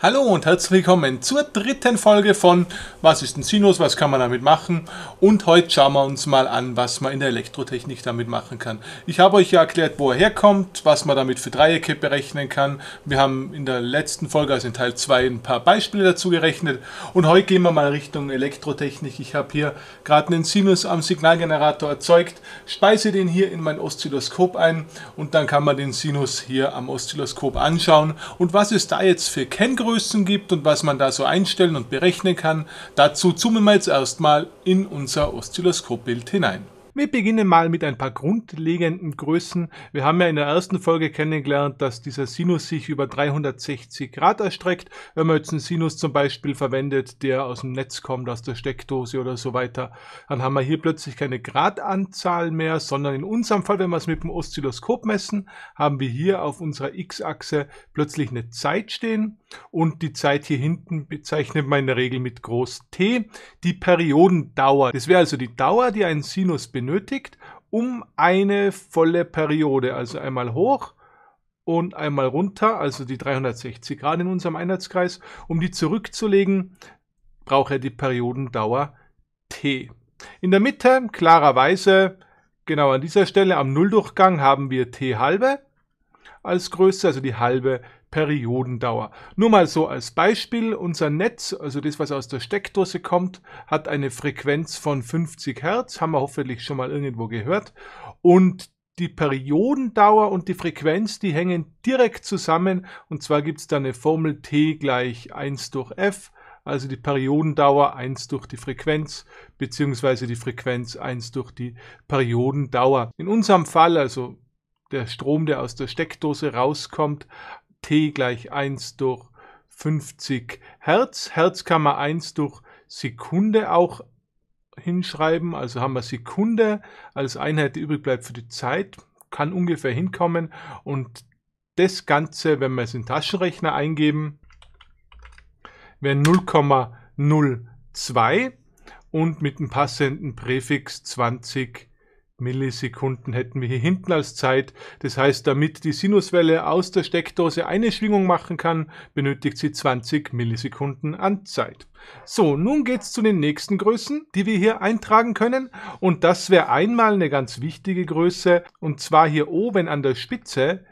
Hallo und herzlich willkommen zur dritten Folge von Was ist ein Sinus, was kann man damit machen? Und heute schauen wir uns mal an, was man in der Elektrotechnik damit machen kann. Ich habe euch ja erklärt, wo er herkommt, was man damit für Dreiecke berechnen kann. Wir haben in der letzten Folge, also in Teil 2, ein paar Beispiele dazu gerechnet. Und heute gehen wir mal Richtung Elektrotechnik. Ich habe hier gerade einen Sinus am Signalgenerator erzeugt, speise den hier in mein Oszilloskop ein und dann kann man den Sinus hier am Oszilloskop anschauen. Und was ist da jetzt für Kenngrößen Größen gibt und was man da so einstellen und berechnen kann. Dazu zoomen wir jetzt erstmal in unser Oszilloskopbild hinein. Wir beginnen mal mit ein paar grundlegenden Größen. Wir haben ja in der ersten Folge kennengelernt, dass dieser Sinus sich über 360 Grad erstreckt. Wenn man jetzt einen Sinus zum Beispiel verwendet, der aus dem Netz kommt, aus der Steckdose oder so weiter, dann haben wir hier plötzlich keine Gradanzahl mehr, sondern in unserem Fall, wenn wir es mit dem Oszilloskop messen, haben wir hier auf unserer X-Achse plötzlich eine Zeit stehen und die Zeit hier hinten bezeichnet man in der Regel mit groß T, die Periodendauer. Das wäre also die Dauer, die ein Sinus benötigt, um eine volle Periode, also einmal hoch und einmal runter, also die 360 Grad in unserem Einheitskreis, um die zurückzulegen, braucht er die Periodendauer T. In der Mitte, klarerweise, genau an dieser Stelle am Nulldurchgang haben wir T halbe als Größe, also die halbe Periode. Periodendauer. Nur mal so als Beispiel, unser Netz, also das, was aus der Steckdose kommt, hat eine Frequenz von 50 Hertz, haben wir hoffentlich schon mal irgendwo gehört. Und die Periodendauer und die Frequenz, die hängen direkt zusammen. Und zwar gibt es da eine Formel T gleich 1 durch F, also die Periodendauer 1 durch die Frequenz, beziehungsweise die Frequenz 1 durch die Periodendauer. In unserem Fall, also der Strom, der aus der Steckdose rauskommt, gleich 1 durch 50 Hertz. Hertz kann man 1 durch Sekunde auch hinschreiben. Also haben wir Sekunde als Einheit, die übrig bleibt für die Zeit. Kann ungefähr hinkommen. Und das Ganze, wenn wir es in den Taschenrechner eingeben, wäre 0,02 und mit dem passenden Präfix 20 Millisekunden hätten wir hier hinten als Zeit. Das heißt, damit die Sinuswelle aus der Steckdose eine Schwingung machen kann, benötigt sie 20 Millisekunden an Zeit. So, nun geht's zu den nächsten Größen, die wir hier eintragen können. Und das wäre einmal eine ganz wichtige Größe. Und zwar hier oben an der Spitze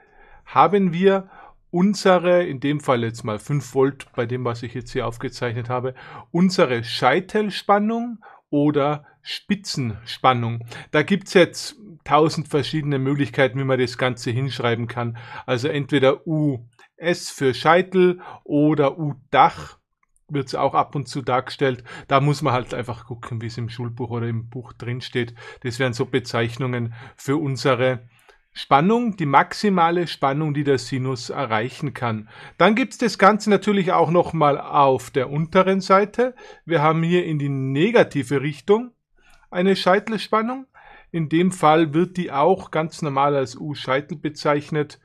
haben wir unsere, in dem Fall jetzt mal 5 Volt, bei dem, was ich jetzt hier aufgezeichnet habe, unsere Scheitelspannung oder Spitzenspannung. Da gibt's jetzt tausend verschiedene Möglichkeiten, wie man das Ganze hinschreiben kann. Also entweder US für Scheitel oder U-Dach wird es auch ab und zu dargestellt. Da muss man halt einfach gucken, wie es im Schulbuch oder im Buch drin steht. Das wären so Bezeichnungen für unsere Spannung, die maximale Spannung, die der Sinus erreichen kann. Dann gibt es das Ganze natürlich auch nochmal auf der unteren Seite. Wir haben hier in die negative Richtung eine Scheitelspannung, in dem Fall wird die auch ganz normal als U-Scheitel bezeichnet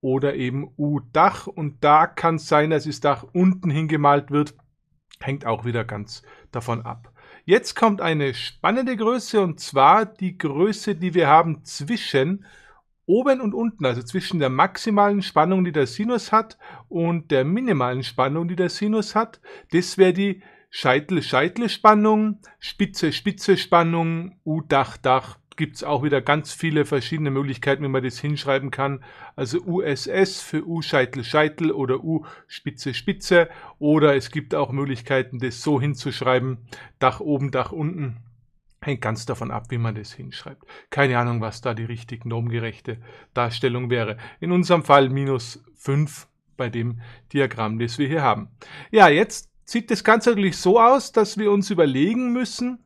oder eben U-Dach und da kann es sein, dass das Dach unten hingemalt wird, hängt auch wieder ganz davon ab. Jetzt kommt eine spannende Größe und zwar die Größe, die wir haben zwischen oben und unten, also zwischen der maximalen Spannung, die der Sinus hat und der minimalen Spannung, die der Sinus hat. Das wäre die Scheitel, Scheitel Spannung, Spitze, Spitze Spannung, U-Dach, Dach. Dach. Gibt es auch wieder ganz viele verschiedene Möglichkeiten, wie man das hinschreiben kann. Also USS für U-Scheitel, Scheitel oder U-Spitze, Spitze. Oder es gibt auch Möglichkeiten, das so hinzuschreiben. Dach oben, Dach unten. Hängt ganz davon ab, wie man das hinschreibt. Keine Ahnung, was da die richtig normgerechte Darstellung wäre. In unserem Fall minus 5 bei dem Diagramm, das wir hier haben. Ja, jetzt sieht das Ganze eigentlich so aus, dass wir uns überlegen müssen,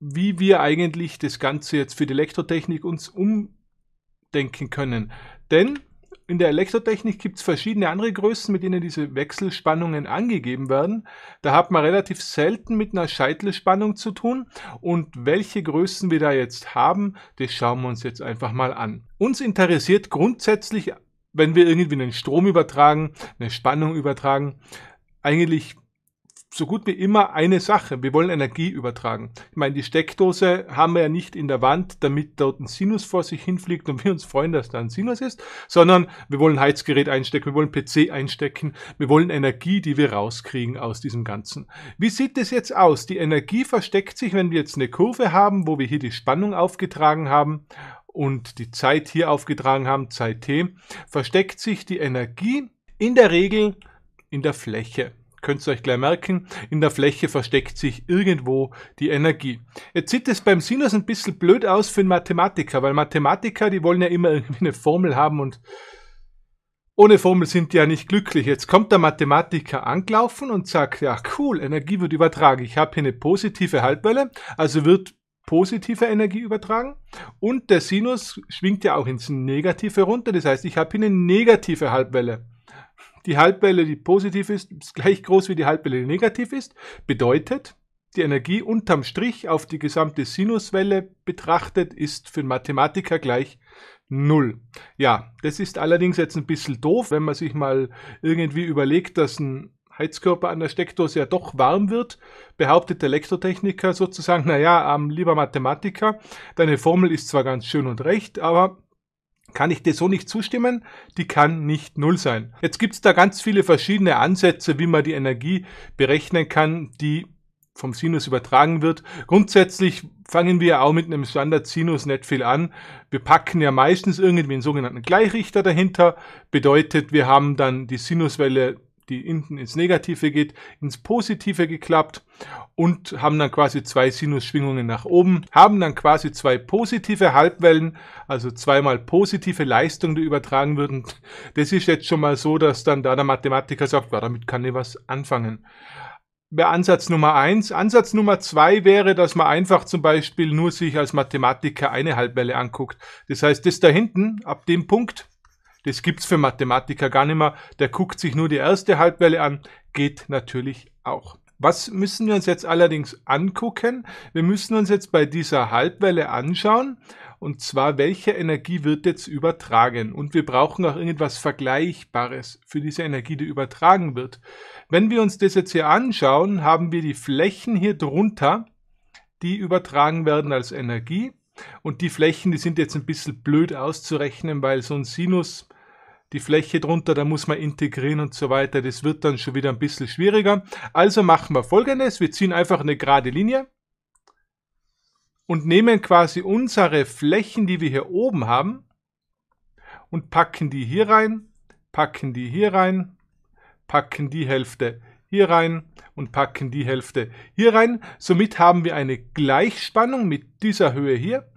wie wir eigentlich das Ganze jetzt für die Elektrotechnik uns umdenken können. Denn in der Elektrotechnik gibt es verschiedene andere Größen, mit denen diese Wechselspannungen angegeben werden. Da hat man relativ selten mit einer Scheitelspannung zu tun. Und welche Größen wir da jetzt haben, das schauen wir uns jetzt einfach mal an. Uns interessiert grundsätzlich, wenn wir irgendwie einen Strom übertragen, eine Spannung übertragen, eigentlich so gut wie immer eine Sache. Wir wollen Energie übertragen. Ich meine, die Steckdose haben wir ja nicht in der Wand, damit dort ein Sinus vor sich hinfliegt und wir uns freuen, dass da ein Sinus ist, sondern wir wollen Heizgerät einstecken, wir wollen PC einstecken, wir wollen Energie, die wir rauskriegen aus diesem Ganzen. Wie sieht es jetzt aus? Die Energie versteckt sich, wenn wir jetzt eine Kurve haben, wo wir hier die Spannung aufgetragen haben und die Zeit hier aufgetragen haben, Zeit t, versteckt sich die Energie in der Regel in der Fläche könnt ihr euch gleich merken, in der Fläche versteckt sich irgendwo die Energie. Jetzt sieht es beim Sinus ein bisschen blöd aus für einen Mathematiker, weil Mathematiker, die wollen ja immer irgendwie eine Formel haben und ohne Formel sind die ja nicht glücklich. Jetzt kommt der Mathematiker angelaufen und sagt, ja cool, Energie wird übertragen. Ich habe hier eine positive Halbwelle, also wird positive Energie übertragen und der Sinus schwingt ja auch ins Negative runter. Das heißt, ich habe hier eine negative Halbwelle die Halbwelle, die positiv ist, ist gleich groß wie die Halbwelle, die negativ ist, bedeutet, die Energie unterm Strich auf die gesamte Sinuswelle betrachtet ist für einen Mathematiker gleich Null. Ja, das ist allerdings jetzt ein bisschen doof, wenn man sich mal irgendwie überlegt, dass ein Heizkörper an der Steckdose ja doch warm wird, behauptet der Elektrotechniker sozusagen, naja, ähm, lieber Mathematiker, deine Formel ist zwar ganz schön und recht, aber kann ich dir so nicht zustimmen, die kann nicht null sein. Jetzt gibt es da ganz viele verschiedene Ansätze, wie man die Energie berechnen kann, die vom Sinus übertragen wird. Grundsätzlich fangen wir ja auch mit einem Standard-Sinus nicht viel an. Wir packen ja meistens irgendwie einen sogenannten Gleichrichter dahinter. Bedeutet, wir haben dann die Sinuswelle die hinten ins Negative geht, ins Positive geklappt und haben dann quasi zwei Sinusschwingungen nach oben, haben dann quasi zwei positive Halbwellen, also zweimal positive Leistung, die übertragen würden. Das ist jetzt schon mal so, dass dann da der Mathematiker sagt, ja, damit kann ich was anfangen Bei Ansatz Nummer eins. Ansatz Nummer zwei wäre, dass man einfach zum Beispiel nur sich als Mathematiker eine Halbwelle anguckt. Das heißt, das da hinten, ab dem Punkt, das gibt's für Mathematiker gar nicht mehr. Der guckt sich nur die erste Halbwelle an. Geht natürlich auch. Was müssen wir uns jetzt allerdings angucken? Wir müssen uns jetzt bei dieser Halbwelle anschauen, und zwar welche Energie wird jetzt übertragen. Und wir brauchen auch irgendwas Vergleichbares für diese Energie, die übertragen wird. Wenn wir uns das jetzt hier anschauen, haben wir die Flächen hier drunter, die übertragen werden als Energie. Und die Flächen, die sind jetzt ein bisschen blöd auszurechnen, weil so ein Sinus, die Fläche drunter, da muss man integrieren und so weiter. Das wird dann schon wieder ein bisschen schwieriger. Also machen wir folgendes. Wir ziehen einfach eine gerade Linie und nehmen quasi unsere Flächen, die wir hier oben haben und packen die hier rein, packen die hier rein, packen die Hälfte hier rein und packen die Hälfte hier rein. Somit haben wir eine Gleichspannung mit dieser Höhe hier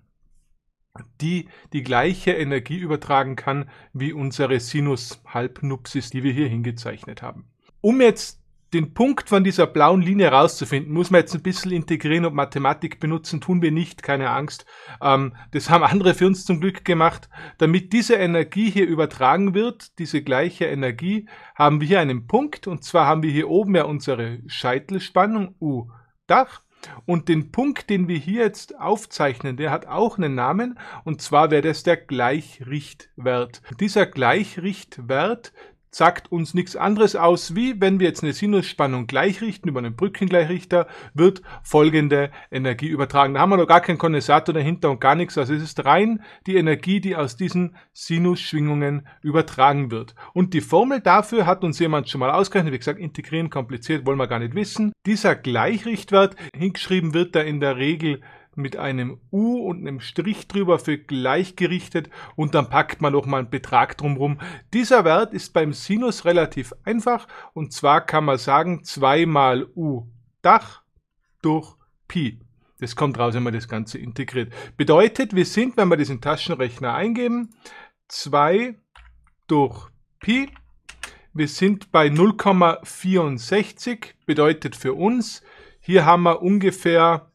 die die gleiche Energie übertragen kann wie unsere Sinus-Halbnupsis, die wir hier hingezeichnet haben. Um jetzt den Punkt von dieser blauen Linie herauszufinden, muss man jetzt ein bisschen integrieren und Mathematik benutzen, tun wir nicht, keine Angst. Ähm, das haben andere für uns zum Glück gemacht. Damit diese Energie hier übertragen wird, diese gleiche Energie, haben wir hier einen Punkt und zwar haben wir hier oben ja unsere Scheitelspannung U Dach und den Punkt, den wir hier jetzt aufzeichnen, der hat auch einen Namen und zwar wäre das der Gleichrichtwert. Dieser Gleichrichtwert sagt uns nichts anderes aus, wie wenn wir jetzt eine Sinusspannung gleichrichten über einen Brückengleichrichter, wird folgende Energie übertragen. Da haben wir noch gar keinen Kondensator dahinter und gar nichts. Also es ist rein die Energie, die aus diesen Sinusschwingungen übertragen wird. Und die Formel dafür hat uns jemand schon mal ausgerechnet. Wie gesagt, integrieren kompliziert, wollen wir gar nicht wissen. Dieser Gleichrichtwert hingeschrieben wird da in der Regel mit einem U und einem Strich drüber für gleichgerichtet und dann packt man nochmal einen Betrag drumherum. Dieser Wert ist beim Sinus relativ einfach und zwar kann man sagen 2 mal U Dach durch Pi. Das kommt raus, wenn man das Ganze integriert. Bedeutet, wir sind, wenn wir diesen Taschenrechner eingeben, 2 durch Pi. Wir sind bei 0,64, bedeutet für uns, hier haben wir ungefähr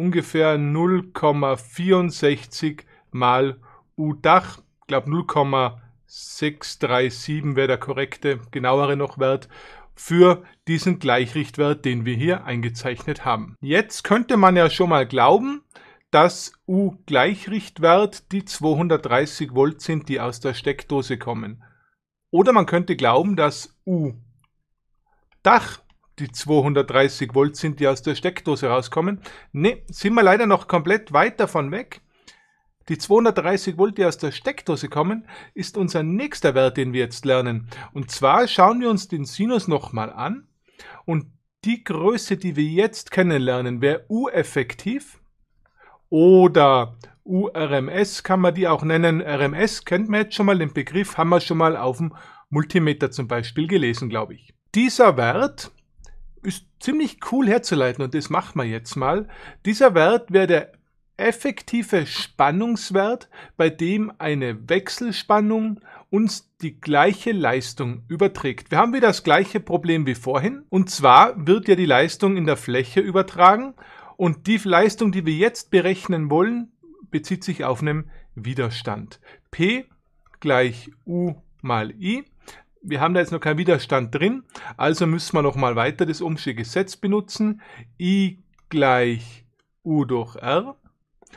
ungefähr 0,64 mal U-Dach. Ich glaube 0,637 wäre der korrekte, genauere noch Wert für diesen Gleichrichtwert, den wir hier eingezeichnet haben. Jetzt könnte man ja schon mal glauben, dass U-Gleichrichtwert die 230 Volt sind, die aus der Steckdose kommen. Oder man könnte glauben, dass U-Dach die 230 Volt sind, die aus der Steckdose rauskommen. Ne, sind wir leider noch komplett weit davon weg. Die 230 Volt, die aus der Steckdose kommen, ist unser nächster Wert, den wir jetzt lernen. Und zwar schauen wir uns den Sinus nochmal an. Und die Größe, die wir jetzt kennenlernen, wäre U-effektiv oder URMS kann man die auch nennen. RMS kennt man jetzt schon mal, den Begriff haben wir schon mal auf dem Multimeter zum Beispiel gelesen, glaube ich. Dieser Wert ist ziemlich cool herzuleiten und das machen wir jetzt mal. Dieser Wert wäre der effektive Spannungswert, bei dem eine Wechselspannung uns die gleiche Leistung überträgt. Wir haben wieder das gleiche Problem wie vorhin und zwar wird ja die Leistung in der Fläche übertragen und die Leistung, die wir jetzt berechnen wollen, bezieht sich auf einen Widerstand. P gleich U mal I wir haben da jetzt noch keinen Widerstand drin, also müssen wir nochmal weiter das Ohmsche Gesetz benutzen. I gleich U durch R.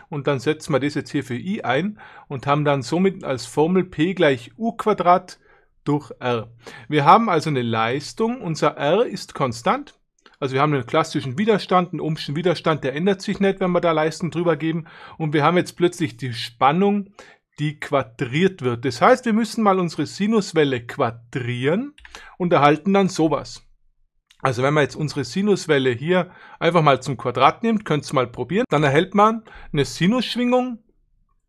Und dann setzen wir das jetzt hier für I ein und haben dann somit als Formel P gleich U Quadrat durch R. Wir haben also eine Leistung, unser R ist konstant. Also wir haben einen klassischen Widerstand, einen ohmschen Widerstand, der ändert sich nicht, wenn wir da Leistung drüber geben. Und wir haben jetzt plötzlich die Spannung die quadriert wird. Das heißt, wir müssen mal unsere Sinuswelle quadrieren und erhalten dann sowas. Also wenn man jetzt unsere Sinuswelle hier einfach mal zum Quadrat nimmt, könnt ihr mal probieren, dann erhält man eine Sinusschwingung,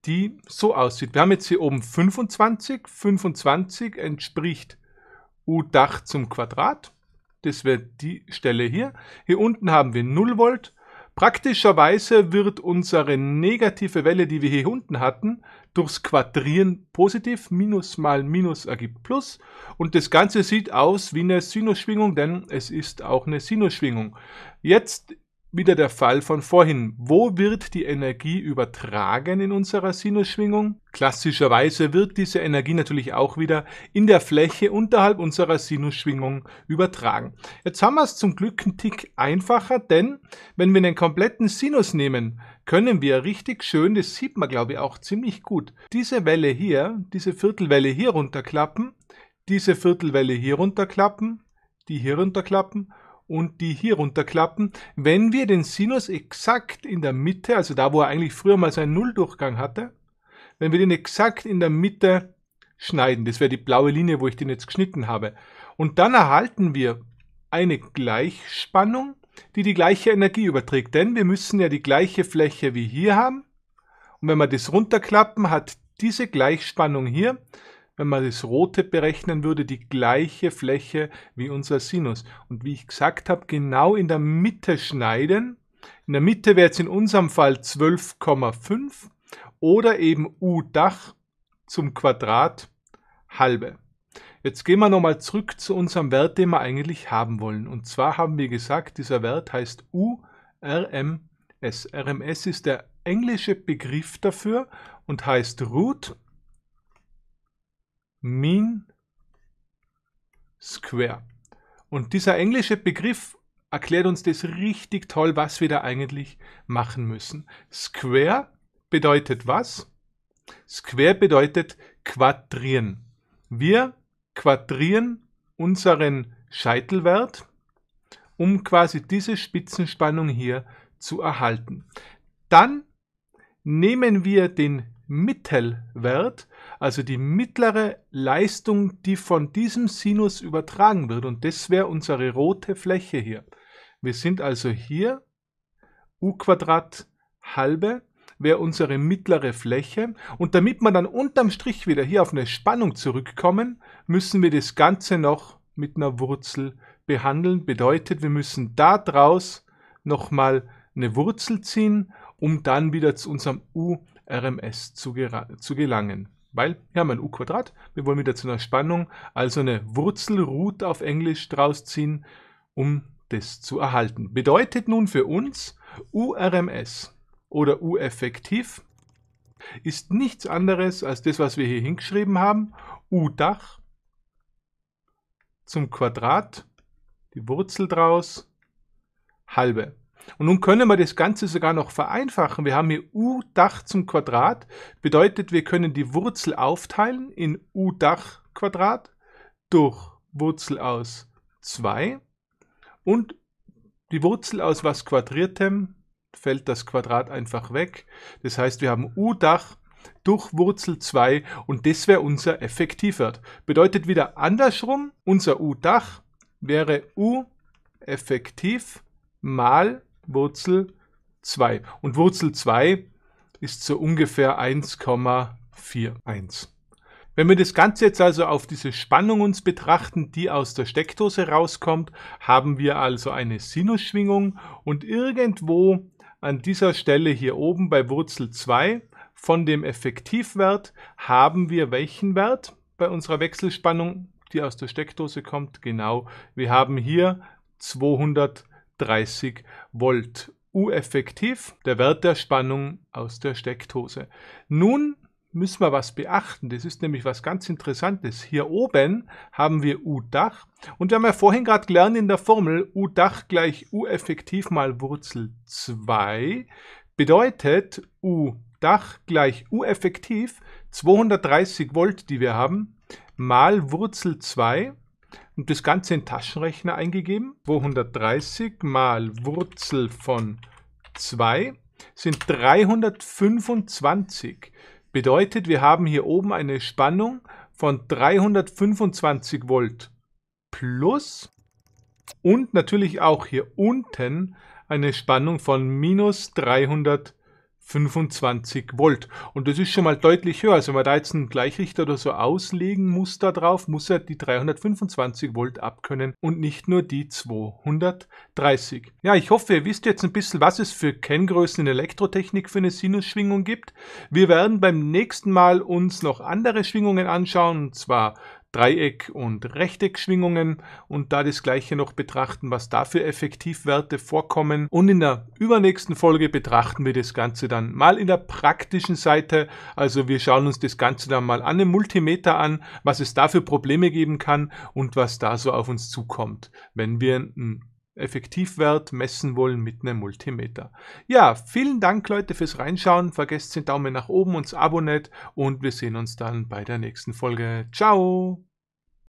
die so aussieht. Wir haben jetzt hier oben 25, 25 entspricht U-Dach zum Quadrat, das wäre die Stelle hier. Hier unten haben wir 0 Volt Praktischerweise wird unsere negative Welle, die wir hier unten hatten, durchs Quadrieren positiv, Minus mal Minus ergibt Plus. Und das Ganze sieht aus wie eine Sinusschwingung, denn es ist auch eine Sinusschwingung. Jetzt wieder der Fall von vorhin. Wo wird die Energie übertragen in unserer Sinusschwingung? Klassischerweise wird diese Energie natürlich auch wieder in der Fläche unterhalb unserer Sinusschwingung übertragen. Jetzt haben wir es zum Glück einen Tick einfacher, denn wenn wir einen kompletten Sinus nehmen, können wir richtig schön, das sieht man glaube ich auch ziemlich gut, diese Welle hier, diese Viertelwelle hier runterklappen, diese Viertelwelle hier runterklappen, die hier runterklappen und die hier runterklappen. Wenn wir den Sinus exakt in der Mitte, also da, wo er eigentlich früher mal seinen Nulldurchgang hatte, wenn wir den exakt in der Mitte schneiden, das wäre die blaue Linie, wo ich den jetzt geschnitten habe, und dann erhalten wir eine Gleichspannung, die die gleiche Energie überträgt, denn wir müssen ja die gleiche Fläche wie hier haben. Und wenn wir das runterklappen, hat diese Gleichspannung hier wenn man das Rote berechnen würde, die gleiche Fläche wie unser Sinus. Und wie ich gesagt habe, genau in der Mitte schneiden. In der Mitte wäre jetzt in unserem Fall 12,5 oder eben U-Dach zum Quadrat halbe. Jetzt gehen wir nochmal zurück zu unserem Wert, den wir eigentlich haben wollen. Und zwar haben wir gesagt, dieser Wert heißt URMS. RMS ist der englische Begriff dafür und heißt Root mean square. Und dieser englische Begriff erklärt uns das richtig toll, was wir da eigentlich machen müssen. Square bedeutet was? Square bedeutet quadrieren. Wir quadrieren unseren Scheitelwert, um quasi diese Spitzenspannung hier zu erhalten. Dann nehmen wir den Mittelwert also die mittlere Leistung, die von diesem Sinus übertragen wird. Und das wäre unsere rote Fläche hier. Wir sind also hier, u Quadrat halbe wäre unsere mittlere Fläche. Und damit wir dann unterm Strich wieder hier auf eine Spannung zurückkommen, müssen wir das Ganze noch mit einer Wurzel behandeln. Bedeutet, wir müssen da draus nochmal eine Wurzel ziehen, um dann wieder zu unserem U-RMS zu, zu gelangen weil wir haben ein u Quadrat, wir wollen wieder zu einer Spannung, also eine Wurzelroute auf Englisch draus ziehen, um das zu erhalten. Bedeutet nun für uns URMS oder U-Effektiv ist nichts anderes als das, was wir hier hingeschrieben haben, U-Dach zum Quadrat, die Wurzel draus, halbe. Und nun können wir das Ganze sogar noch vereinfachen. Wir haben hier U-Dach zum Quadrat, bedeutet, wir können die Wurzel aufteilen in U-Dach Quadrat durch Wurzel aus 2 und die Wurzel aus was Quadriertem fällt das Quadrat einfach weg. Das heißt, wir haben U-Dach durch Wurzel 2 und das wäre unser Effektivwert. Bedeutet wieder andersrum, unser U-Dach wäre U effektiv mal Wurzel 2. Und Wurzel 2 ist so ungefähr 1,41. Wenn wir das Ganze jetzt also auf diese Spannung uns betrachten, die aus der Steckdose rauskommt, haben wir also eine Sinusschwingung und irgendwo an dieser Stelle hier oben bei Wurzel 2 von dem Effektivwert haben wir welchen Wert bei unserer Wechselspannung, die aus der Steckdose kommt? Genau, wir haben hier 200 130 Volt U-effektiv, der Wert der Spannung aus der Steckdose. Nun müssen wir was beachten. Das ist nämlich was ganz Interessantes. Hier oben haben wir U-Dach und wir haben ja vorhin gerade gelernt in der Formel U-Dach gleich U-effektiv mal Wurzel 2 bedeutet U-Dach gleich U-effektiv 230 Volt, die wir haben, mal Wurzel 2 und das Ganze in Taschenrechner eingegeben. 230 mal Wurzel von 2 sind 325. Bedeutet, wir haben hier oben eine Spannung von 325 Volt plus und natürlich auch hier unten eine Spannung von minus 325 25 Volt. Und das ist schon mal deutlich höher. Also wenn man da jetzt einen Gleichrichter oder so auslegen muss da drauf, muss er die 325 Volt abkönnen und nicht nur die 230. Ja, ich hoffe, ihr wisst jetzt ein bisschen, was es für Kenngrößen in Elektrotechnik für eine Sinusschwingung gibt. Wir werden beim nächsten Mal uns noch andere Schwingungen anschauen, und zwar Dreieck- und Rechteckschwingungen und da das gleiche noch betrachten, was da für Effektivwerte vorkommen. Und in der übernächsten Folge betrachten wir das Ganze dann mal in der praktischen Seite. Also wir schauen uns das Ganze dann mal an einem Multimeter an, was es da für Probleme geben kann und was da so auf uns zukommt, wenn wir ein Effektivwert messen wollen mit einem Multimeter. Ja, vielen Dank Leute fürs Reinschauen. Vergesst den Daumen nach oben und das Abo nicht und wir sehen uns dann bei der nächsten Folge. Ciao!